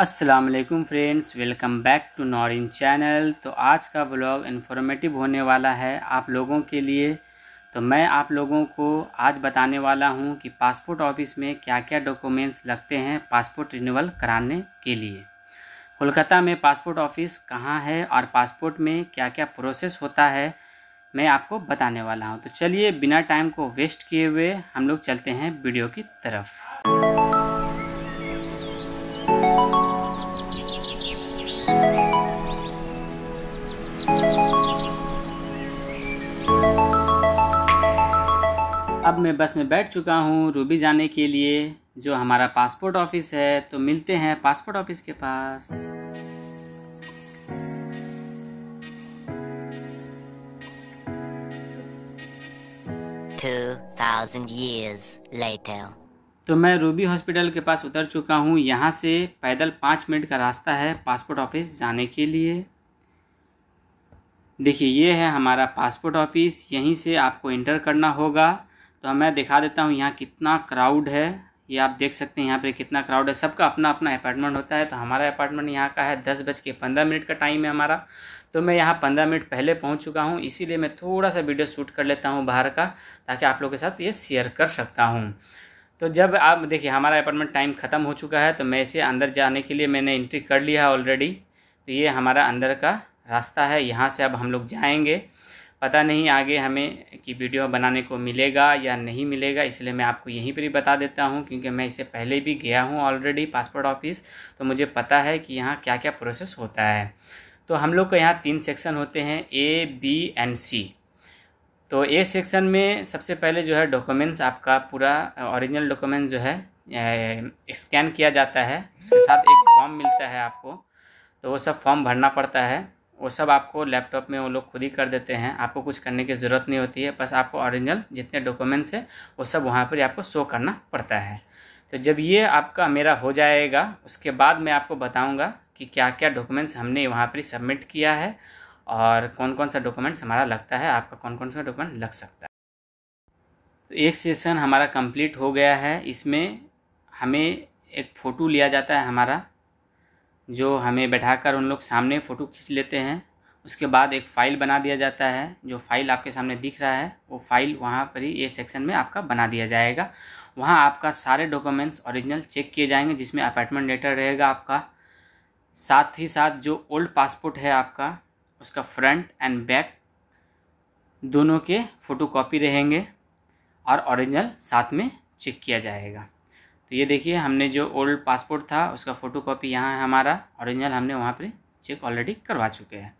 अस्सलाम वालेकुम friends welcome back to Noreen channel तो आज का ब्लॉग इन्फॉर्मेटिव होने वाला है आप लोगों के लिए तो मैं आप लोगों को आज बताने वाला हूं कि पासपोर्ट ऑफिस में क्या क्या डॉक्यूमेंट्स लगते हैं पासपोर्ट रिन्यूअल कराने के लिए कोलकाता में पासपोर्ट ऑफिस कहाँ है और पासपोर्ट में क्या क्या प्रोसेस होता है मैं आपको बताने वाला हूँ तो चलिए बिना टाइम को वेस्ट किए हुए हम लोग चलते हैं वीडियो की तरफ अब मैं बस में बैठ चुका हूँ रूबी जाने के लिए जो हमारा पासपोर्ट ऑफिस है तो मिलते हैं पासपोर्ट ऑफिस के पास years later. तो मैं रूबी हॉस्पिटल के पास उतर चुका हूँ यहाँ से पैदल पाँच मिनट का रास्ता है पासपोर्ट ऑफिस जाने के लिए देखिए ये है हमारा पासपोर्ट ऑफिस यहीं से आपको इंटर करना होगा तो मैं दिखा देता हूँ यहाँ कितना क्राउड है ये आप देख सकते हैं यहाँ पर कितना क्राउड है सबका अपना अपना अपार्टमेंट होता है तो हमारा अपार्टमेंट यहाँ का है दस बज के पंद्रह मिनट का टाइम है हमारा तो मैं यहाँ पंद्रह मिनट पहले पहुँच चुका हूँ इसीलिए मैं थोड़ा सा वीडियो शूट कर लेता हूँ बाहर का ताकि आप लोग के साथ ये शेयर कर सकता हूँ तो जब आप देखिए हमारा अपार्टमेंट टाइम ख़त्म हो चुका है तो मैं इसे अंदर जाने के लिए मैंने एंट्री कर लिया है ऑलरेडी तो ये हमारा अंदर का रास्ता है यहाँ से अब हम लोग जाएँगे पता नहीं आगे हमें कि वीडियो बनाने को मिलेगा या नहीं मिलेगा इसलिए मैं आपको यहीं पर ही बता देता हूँ क्योंकि मैं इससे पहले भी गया हूँ ऑलरेडी पासपोर्ट ऑफिस तो मुझे पता है कि यहाँ क्या क्या प्रोसेस होता है तो हम लोग का यहाँ तीन सेक्शन होते हैं ए बी एंड सी तो ए सेक्शन में सबसे पहले जो है डॉक्यूमेंट्स आपका पूरा ऑरिजिनल डॉक्यूमेंट जो है स्कैन किया जाता है उसके साथ एक फॉर्म मिलता है आपको तो वो सब फॉर्म भरना पड़ता है वो सब आपको लैपटॉप में वो लोग खुद ही कर देते हैं आपको कुछ करने की ज़रूरत नहीं होती है बस आपको ओरिजिनल जितने डॉक्यूमेंट्स हैं वो सब वहाँ पर आपको शो करना पड़ता है तो जब ये आपका मेरा हो जाएगा उसके बाद मैं आपको बताऊँगा कि क्या क्या डॉक्यूमेंट्स हमने वहाँ पर सबमिट किया है और कौन कौन सा डॉक्यूमेंट्स हमारा लगता है आपका कौन कौन सा डॉक्यूमेंट लग सकता है तो एक सेशन हमारा कंप्लीट हो गया है इसमें हमें एक फ़ोटो लिया जाता है हमारा जो हमें बैठाकर उन लोग सामने फ़ोटो खींच लेते हैं उसके बाद एक फ़ाइल बना दिया जाता है जो फ़ाइल आपके सामने दिख रहा है वो फ़ाइल वहाँ पर ही ये सेक्शन में आपका बना दिया जाएगा वहाँ आपका सारे डॉक्यूमेंट्स ओरिजिनल चेक किए जाएंगे जिसमें अपार्टमेंट लेटर रहेगा आपका साथ ही साथ जो ओल्ड पासपोर्ट है आपका उसका फ्रंट एंड बैक दोनों के फ़ोटो कॉपी रहेंगे और ओरिजिनल साथ में चेक किया जाएगा तो ये देखिए हमने जो ओल्ड पासपोर्ट था उसका फ़ोटो कापी यहाँ है हमारा ओरिजिनल हमने वहाँ पर चेक ऑलरेडी करवा चुके हैं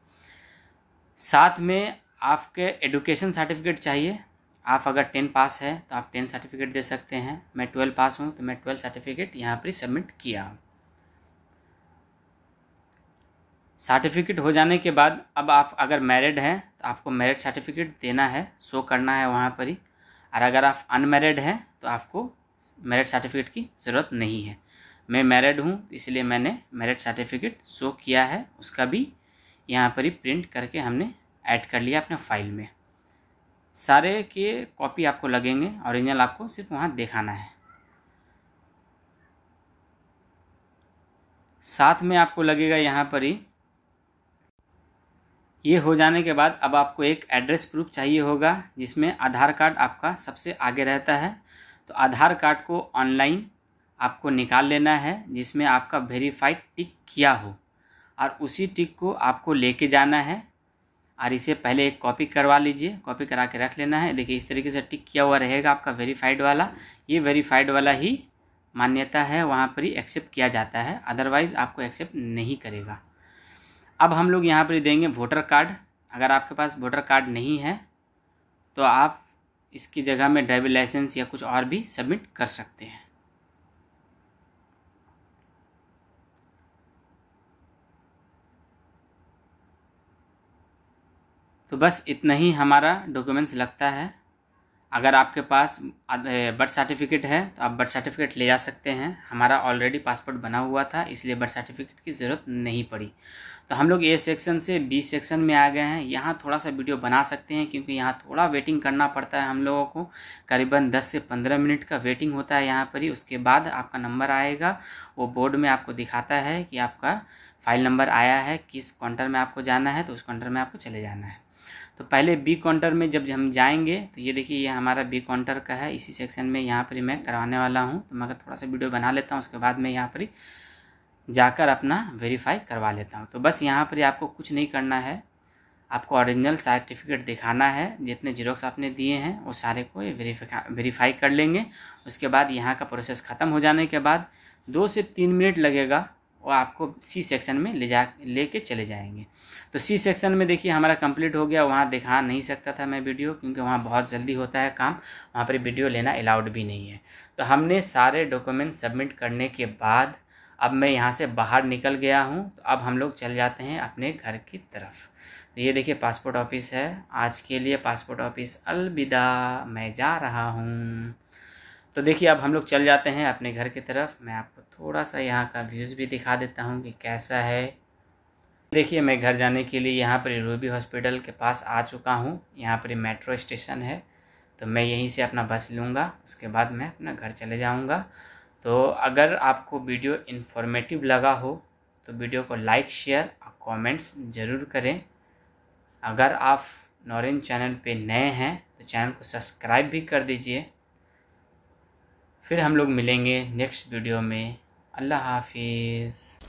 साथ में आपके एडुकेशन सर्टिफिकेट चाहिए आप अगर टेन पास है तो आप टेन सर्टिफिकेट दे सकते हैं मैं ट्वेल्व पास हूँ तो मैं ट्वेल्व सर्टिफिकेट यहाँ पर सबमिट किया हूँ सर्टिफिकेट हो जाने के बाद अब आप अगर मैरिड हैं तो आपको मैरिड सर्टिफिकेट देना है शो करना है वहाँ पर ही और अगर आप अनमेरिड हैं तो आपको मेरिट सर्टिफिकेट की ज़रूरत नहीं है मैं मैरिड हूँ इसलिए मैंने मेरिट सर्टिफिकेट शो किया है उसका भी यहाँ पर ही प्रिंट करके हमने ऐड कर लिया अपने फाइल में सारे के कॉपी आपको लगेंगे ओरिजिनल आपको सिर्फ वहाँ दिखाना है साथ में आपको लगेगा यहाँ पर ही ये हो जाने के बाद अब आपको एक एड्रेस प्रूफ चाहिए होगा जिसमें आधार कार्ड आपका सबसे आगे रहता है तो आधार कार्ड को ऑनलाइन आपको निकाल लेना है जिसमें आपका वेरीफाइड टिक किया हो और उसी टिक को आपको लेके जाना है और इसे पहले एक कॉपी करवा लीजिए कॉपी करा के रख लेना है देखिए इस तरीके से टिक किया हुआ रहेगा आपका वेरीफाइड वाला ये वेरीफाइड वाला ही मान्यता है वहाँ पर ही एक्सेप्ट किया जाता है अदरवाइज़ आपको एक्सेप्ट नहीं करेगा अब हम लोग यहाँ पर देंगे वोटर कार्ड अगर आपके पास वोटर कार्ड नहीं है तो आप इसकी जगह में ड्राइविंग लाइसेंस या कुछ और भी सबमिट कर सकते हैं तो बस इतना ही हमारा डॉक्यूमेंट्स लगता है अगर आपके पास बर्थ सर्टिफिकेट है तो आप बर्थ सर्टिफिकेट ले जा सकते हैं हमारा ऑलरेडी पासपोर्ट बना हुआ था इसलिए बर्थ सर्टिफिकेट की ज़रूरत नहीं पड़ी तो हम लोग ए सेक्शन से बी सेक्शन में आ गए हैं यहाँ थोड़ा सा वीडियो बना सकते हैं क्योंकि यहाँ थोड़ा वेटिंग करना पड़ता है हम लोगों को करीबन 10 से 15 मिनट का वेटिंग होता है यहाँ पर ही उसके बाद आपका नंबर आएगा वो बोर्ड में आपको दिखाता है कि आपका फाइल नंबर आया है किस काउंटर में आपको जाना है तो उस काउंटर में आपको चले जाना है तो पहले बी काउंटर में जब हम जाएंगे तो ये देखिए ये हमारा बी काउंटर का है इसी सेक्शन में यहाँ पर मैं करवाने वाला हूँ तो मगर थोड़ा सा वीडियो बना लेता हूँ उसके बाद मैं यहाँ पर जाकर अपना वेरीफाई करवा लेता हूँ तो बस यहाँ पर आपको कुछ नहीं करना है आपको ओरिजिनल सर्टिफिकेट दिखाना है जितने जीरोक्स आपने दिए हैं वो सारे को वेरीफाई कर लेंगे उसके बाद यहाँ का प्रोसेस ख़त्म हो जाने के बाद दो से तीन मिनट लगेगा वो आपको सी सेक्शन में ले जा ले कर चले जाएंगे तो सी सेक्शन में देखिए हमारा कंप्लीट हो गया वहाँ दिखा नहीं सकता था मैं वीडियो क्योंकि वहाँ बहुत जल्दी होता है काम वहाँ पर वीडियो लेना अलाउड भी नहीं है तो हमने सारे डॉक्यूमेंट सबमिट करने के बाद अब मैं यहाँ से बाहर निकल गया हूँ तो अब हम लोग चल जाते हैं अपने घर की तरफ तो ये देखिए पासपोर्ट ऑफिस है आज के लिए पासपोर्ट ऑफिस अलविदा मैं जा रहा हूँ तो देखिए अब हम लोग चल जाते हैं अपने घर की तरफ मैं आपको थोड़ा सा यहाँ का व्यूज़ भी दिखा देता हूँ कि कैसा है देखिए मैं घर जाने के लिए यहाँ पर रूबी हॉस्पिटल के पास आ चुका हूँ यहाँ पर मेट्रो स्टेशन है तो मैं यहीं से अपना बस लूँगा उसके बाद मैं अपना घर चले जाऊँगा तो अगर आपको वीडियो इन्फॉर्मेटिव लगा हो तो वीडियो को लाइक शेयर और कमेंट्स ज़रूर करें अगर आप नॉरेंज चैनल पे नए हैं तो चैनल को सब्सक्राइब भी कर दीजिए फिर हम लोग मिलेंगे नेक्स्ट वीडियो में الله حافظ